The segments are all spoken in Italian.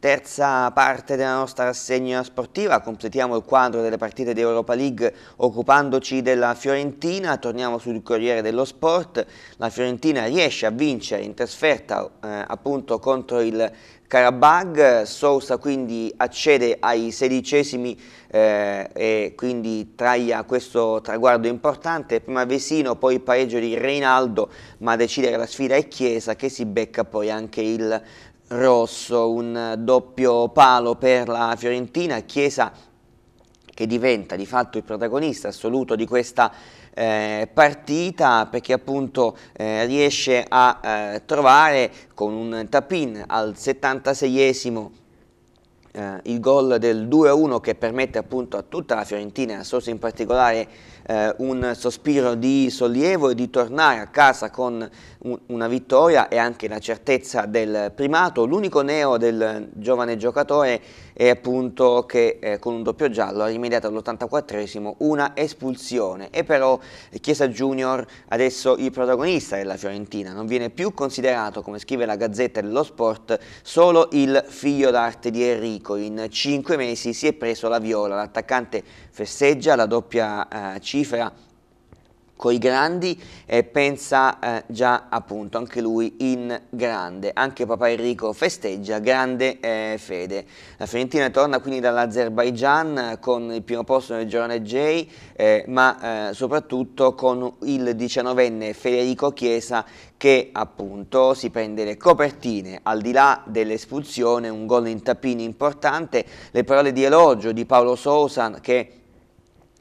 Terza parte della nostra rassegna sportiva, completiamo il quadro delle partite di Europa League occupandoci della Fiorentina, torniamo sul Corriere dello Sport, la Fiorentina riesce a vincere in trasferta eh, appunto contro il Karabag, Sousa quindi accede ai sedicesimi eh, e quindi traia questo traguardo importante, prima Vesino, poi il pareggio di Reinaldo, ma a decidere la sfida è Chiesa che si becca poi anche il rosso, un doppio palo per la Fiorentina, Chiesa che diventa di fatto il protagonista assoluto di questa eh, partita perché appunto eh, riesce a eh, trovare con un tap-in al 76esimo eh, il gol del 2-1 che permette appunto a tutta la Fiorentina e a Sosa in particolare eh, un sospiro di sollievo e di tornare a casa con un, una vittoria e anche la certezza del primato. L'unico neo del giovane giocatore è appunto che eh, con un doppio giallo ha rimediato all'84esimo una espulsione e però Chiesa Junior adesso il protagonista della Fiorentina non viene più considerato come scrive la Gazzetta dello Sport solo il figlio d'arte di Enrico in cinque mesi si è preso la viola l'attaccante festeggia la doppia eh, cifra con i grandi e pensa eh, già appunto anche lui in grande, anche papà Enrico festeggia grande eh, fede. La Fiorentina torna quindi dall'Azerbaigian eh, con il primo posto nel girone J, eh, ma eh, soprattutto con il diciannovenne Federico Chiesa che appunto si prende le copertine, al di là dell'espulsione, un gol in tappini importante, le parole di elogio di Paolo Sousan che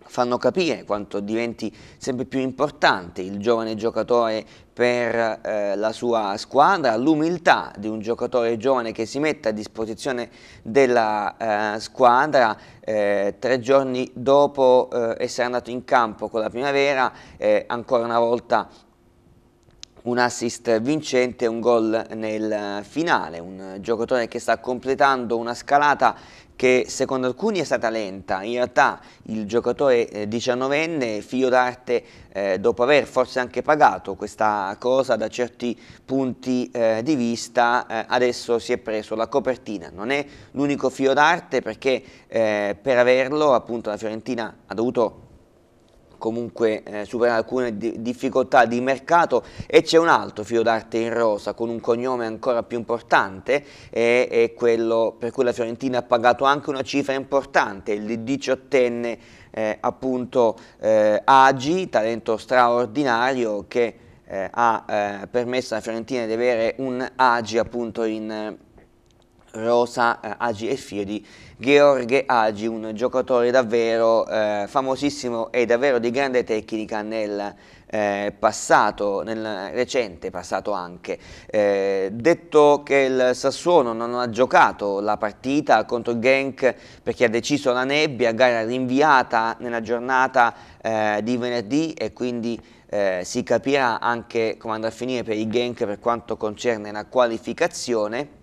fanno capire quanto diventi sempre più importante il giovane giocatore per eh, la sua squadra, l'umiltà di un giocatore giovane che si mette a disposizione della eh, squadra eh, tre giorni dopo eh, essere andato in campo con la primavera, eh, ancora una volta un assist vincente un gol nel finale, un giocatore che sta completando una scalata che secondo alcuni è stata lenta, in realtà il giocatore eh, diciannovenne, figlio d'arte, eh, dopo aver forse anche pagato questa cosa da certi punti eh, di vista, eh, adesso si è preso la copertina. Non è l'unico figlio d'arte perché eh, per averlo appunto la Fiorentina ha dovuto comunque eh, superare alcune di difficoltà di mercato e c'è un altro filo d'arte in rosa con un cognome ancora più importante e, e quello per cui la Fiorentina ha pagato anche una cifra importante, il diciottenne eh, appunto eh, Agi, talento straordinario che eh, ha eh, permesso alla Fiorentina di avere un Agi appunto in Rosa eh, Agi e Fio di Gheorghe Agi, un giocatore davvero eh, famosissimo e davvero di grande tecnica nel eh, passato, nel recente passato anche. Eh, detto che il Sassuolo non ha giocato la partita contro il Genk perché ha deciso la nebbia, gara rinviata nella giornata eh, di venerdì e quindi eh, si capirà anche come andrà a finire per il Genk per quanto concerne la qualificazione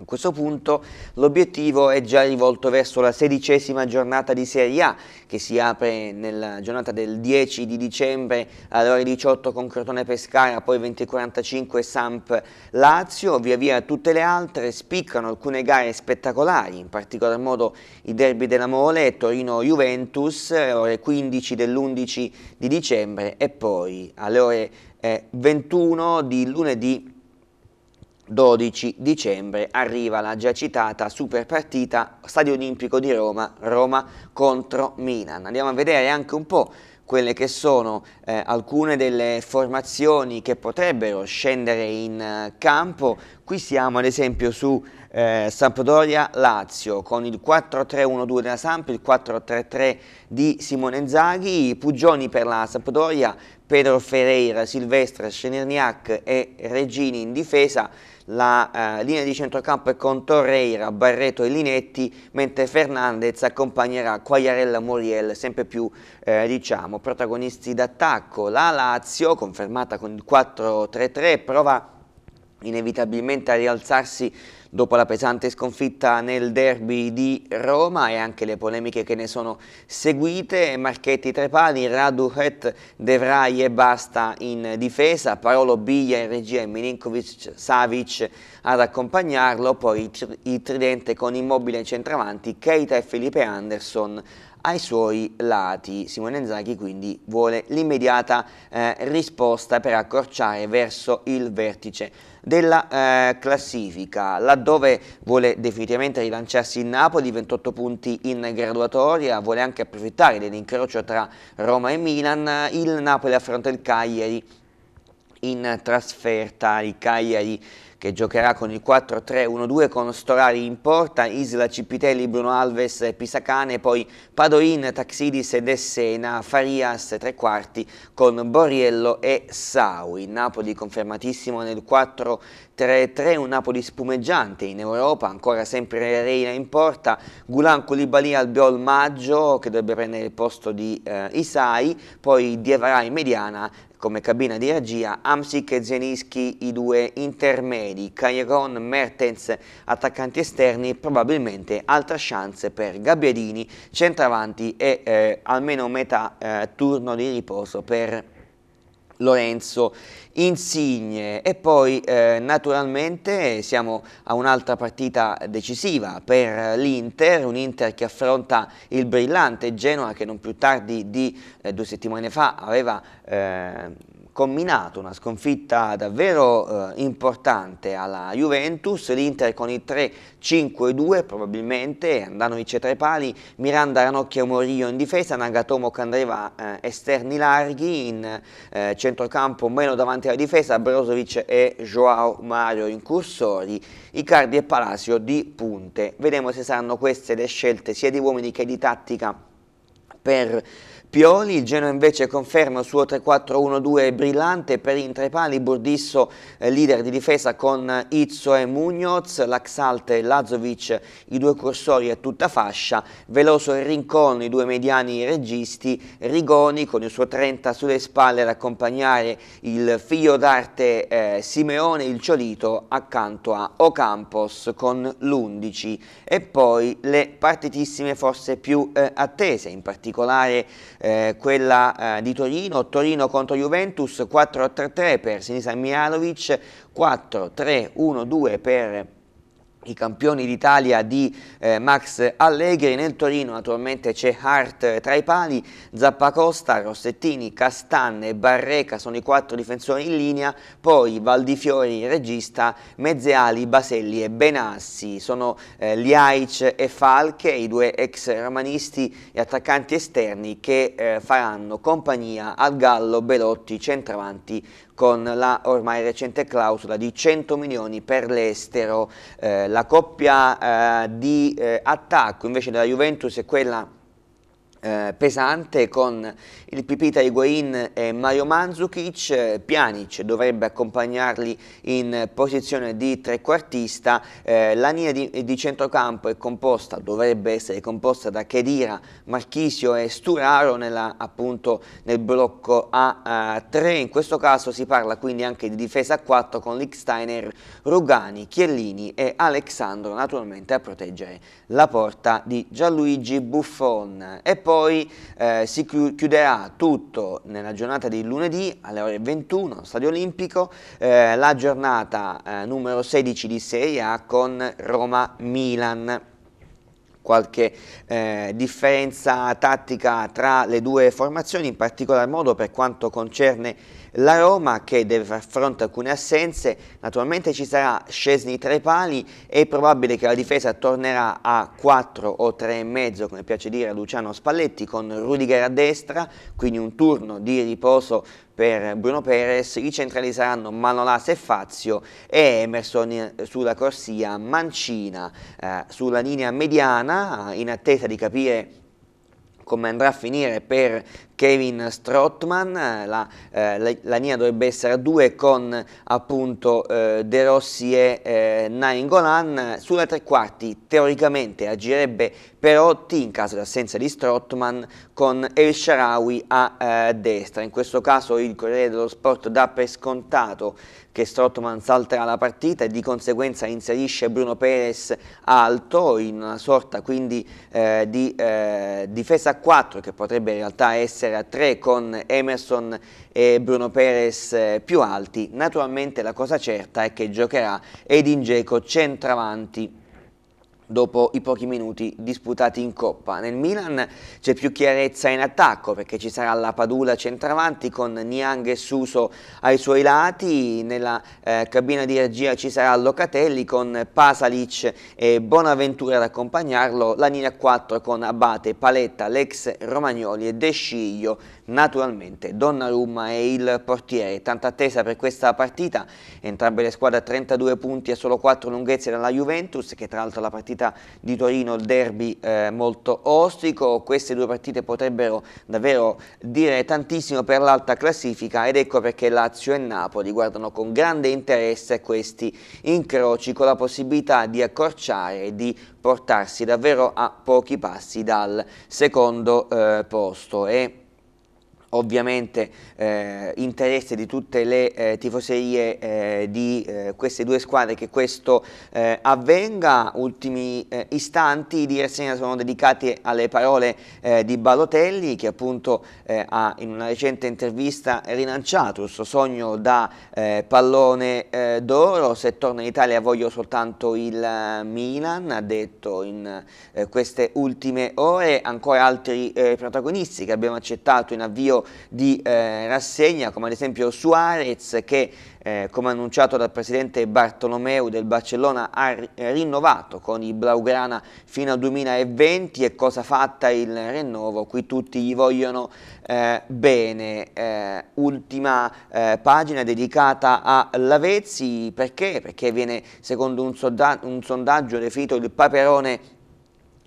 a questo punto l'obiettivo è già rivolto verso la sedicesima giornata di Serie A che si apre nella giornata del 10 di dicembre alle ore 18 con Crotone Pescara, poi 20.45 Samp Lazio, via via tutte le altre, spiccano alcune gare spettacolari, in particolar modo i derby della Mole, Torino-Juventus, ore 15 dell'11 di dicembre e poi alle ore 21 eh, di lunedì 12 dicembre arriva la già citata super partita Stadio Olimpico di Roma, Roma contro Milan. Andiamo a vedere anche un po' quelle che sono eh, alcune delle formazioni che potrebbero scendere in eh, campo, Qui siamo ad esempio su eh, Sampdoria-Lazio con il 4-3-1-2 della Samp, il 4-3-3 di Simone Zaghi, Pugioni per la Sampdoria, Pedro Ferreira, Silvestre, Scenerniac e Regini in difesa, la eh, linea di centrocampo è con Torreira, Barreto e Linetti, mentre Fernandez accompagnerà Quagliarella Muriel, sempre più eh, diciamo, protagonisti d'attacco. La Lazio, confermata con il 4-3-3, prova a inevitabilmente a rialzarsi dopo la pesante sconfitta nel derby di Roma e anche le polemiche che ne sono seguite, Marchetti tre pali, Radu Het, Devrai e Basta in difesa, Parolo Biglia in regia e Milinkovic Savic ad accompagnarlo, poi il tridente con Immobile in centravanti, Keita e Felipe Anderson ai suoi lati. Simone Inzaghi quindi vuole l'immediata eh, risposta per accorciare verso il vertice della eh, classifica, laddove vuole definitivamente rilanciarsi in Napoli, 28 punti in graduatoria, vuole anche approfittare dell'incrocio tra Roma e Milan, il Napoli affronta il Cagliari in trasferta, il Cagliari che giocherà con il 4-3-1-2 con Storari in porta, Isla, Cipitelli, Bruno Alves Pisacane, poi Padoin, Taxidis e Essena, Farias tre quarti con Borriello e Saui. Napoli confermatissimo nel 4-3-3, un Napoli spumeggiante in Europa, ancora sempre Reina in porta, Gulan Koulibaly Albiol Maggio che dovrebbe prendere il posto di eh, Isai, poi Dievarai in mediana, come cabina di regia Amsic e Zenischi, i due intermedi, Cairon, Mertens, attaccanti esterni, probabilmente altra chance per Gabbiadini, centravanti e eh, almeno metà eh, turno di riposo per Lorenzo Insigne e poi eh, naturalmente siamo a un'altra partita decisiva per l'Inter, un Inter che affronta il brillante Genoa che non più tardi di eh, due settimane fa aveva eh, comminato una sconfitta davvero eh, importante alla Juventus, l'Inter con il 3-5-2 probabilmente, Andanovic e i pali, Miranda, Ranocchia e Morillo in difesa, Nagatomo Candreva eh, esterni larghi, in eh, centrocampo meno davanti alla difesa, Brozovic e Joao Mario in cursori, Icardi e Palacio di punte. Vedremo se saranno queste le scelte sia di uomini che di tattica per Pioli, il Genoa invece conferma il suo 3-4-1-2 brillante per Intrepali, Burdisso eh, leader di difesa con Izzo e Mugnoz, Laxalte e Lazovic i due cursori a tutta fascia, Veloso e Rincon i due mediani registi, Rigoni con il suo 30 sulle spalle ad accompagnare il figlio d'arte eh, Simeone il Ciolito accanto a Ocampos con l'11 e poi le partitissime forse più eh, attese, in particolare eh, quella eh, di Torino, Torino contro Juventus 4-3-3 per Sinisa Mihalovic, 4-3-1-2 per i campioni d'Italia di eh, Max Allegri, nel Torino naturalmente c'è Hart tra i pali, Zappacosta, Rossettini, Castan e Barreca sono i quattro difensori in linea, poi Valdifiori, Regista, Mezzeali, Baselli e Benassi, sono eh, Liaic e Falche, i due ex romanisti e attaccanti esterni che eh, faranno compagnia al Gallo Belotti, centravanti con la ormai recente clausola di 100 milioni per l'estero. Eh, la coppia eh, di eh, attacco invece della Juventus è quella eh, pesante con il Pipita Higuain e Mario Mandzukic, Pjanic dovrebbe accompagnarli in posizione di trequartista, eh, la linea di, di, centrocampo è composta, dovrebbe essere composta da Chedira, Marchisio e Sturaro nella, appunto nel blocco A3, in questo caso si parla quindi anche di difesa a 4 con Licksteiner, Rugani, Chiellini e Alexandro naturalmente a proteggere la porta di Gianluigi Buffon. E poi poi eh, si chiuderà tutto nella giornata di lunedì alle ore 21, Stadio Olimpico, eh, la giornata eh, numero 16 di Serie A con Roma-Milan qualche eh, differenza tattica tra le due formazioni, in particolar modo per quanto concerne la Roma che deve far fronte a alcune assenze, naturalmente ci sarà Scesni tra i pali, è probabile che la difesa tornerà a 4 o e mezzo, come piace dire a Luciano Spalletti con Rudiger a destra, quindi un turno di riposo per Bruno Perez, li centralizzeranno Manolas e Fazio e Emerson sulla corsia Mancina eh, sulla linea mediana in attesa di capire come andrà a finire per Kevin Strottman, eh, la, eh, la, la linea dovrebbe essere a due con appunto eh, De Rossi e eh, Nainggolan, sulla tre quarti teoricamente agirebbe Perotti in caso di assenza di Strottman con El Sharawi a eh, destra, in questo caso il Corriere dello Sport dà per scontato che Strottman salterà la partita e di conseguenza inserisce Bruno Perez alto in una sorta quindi eh, di eh, difesa a 4 che potrebbe in realtà essere essere a tre con Emerson e Bruno Perez eh, più alti, naturalmente la cosa certa è che giocherà Edin Dzeko centravanti dopo i pochi minuti disputati in Coppa. Nel Milan c'è più chiarezza in attacco perché ci sarà la Padula centravanti con Niang e Suso ai suoi lati, nella eh, cabina di regia ci sarà Locatelli con Pasalic e Bonaventura ad accompagnarlo, la linea 4 con Abate, Paletta, Lex Romagnoli e Desciglio Naturalmente Donnarumma è il portiere, tanta attesa per questa partita, entrambe le squadre a 32 punti e solo 4 lunghezze dalla Juventus che tra l'altro la partita di Torino, il derby eh, molto ostico, queste due partite potrebbero davvero dire tantissimo per l'alta classifica ed ecco perché Lazio e Napoli guardano con grande interesse questi incroci con la possibilità di accorciare e di portarsi davvero a pochi passi dal secondo eh, posto e ovviamente eh, interesse di tutte le eh, tifoserie eh, di eh, queste due squadre che questo eh, avvenga. Ultimi eh, istanti di rassegna sono dedicati alle parole di Balotelli che appunto ha in una recente intervista rilanciato il suo sogno da pallone d'oro. Se torno in Italia voglio soltanto il Milan, ha detto in queste ultime ore. Ancora altri protagonisti che abbiamo accettato in avvio di eh, rassegna, come ad esempio Suarez che, eh, come annunciato dal presidente Bartolomeu del Barcellona, ha rinnovato con i Blaugrana fino al 2020 e cosa fatta il rinnovo, qui tutti gli vogliono eh, bene. Eh, ultima eh, pagina dedicata a Lavezzi, perché? Perché viene, secondo un, sonda un sondaggio definito il paperone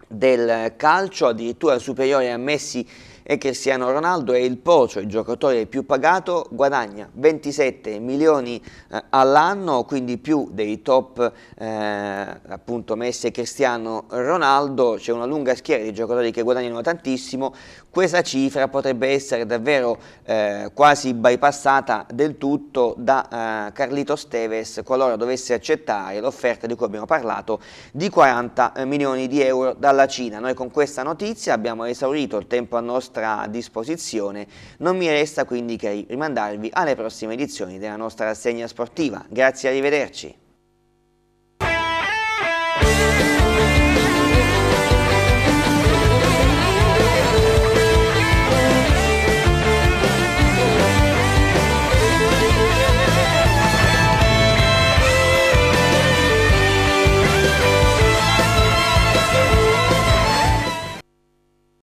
del calcio, addirittura superiore a Messi e Cristiano Ronaldo è il pocio, il giocatore più pagato, guadagna 27 milioni eh, all'anno, quindi più dei top eh, appunto Messi e Cristiano Ronaldo, c'è una lunga schiera di giocatori che guadagnano tantissimo, questa cifra potrebbe essere davvero eh, quasi bypassata del tutto da eh, Carlito Steves qualora dovesse accettare l'offerta di cui abbiamo parlato di 40 milioni di euro dalla Cina. Noi con questa notizia abbiamo esaurito il tempo a nostra nostra disposizione, non mi resta quindi che rimandarvi alle prossime edizioni della nostra rassegna sportiva. Grazie arrivederci.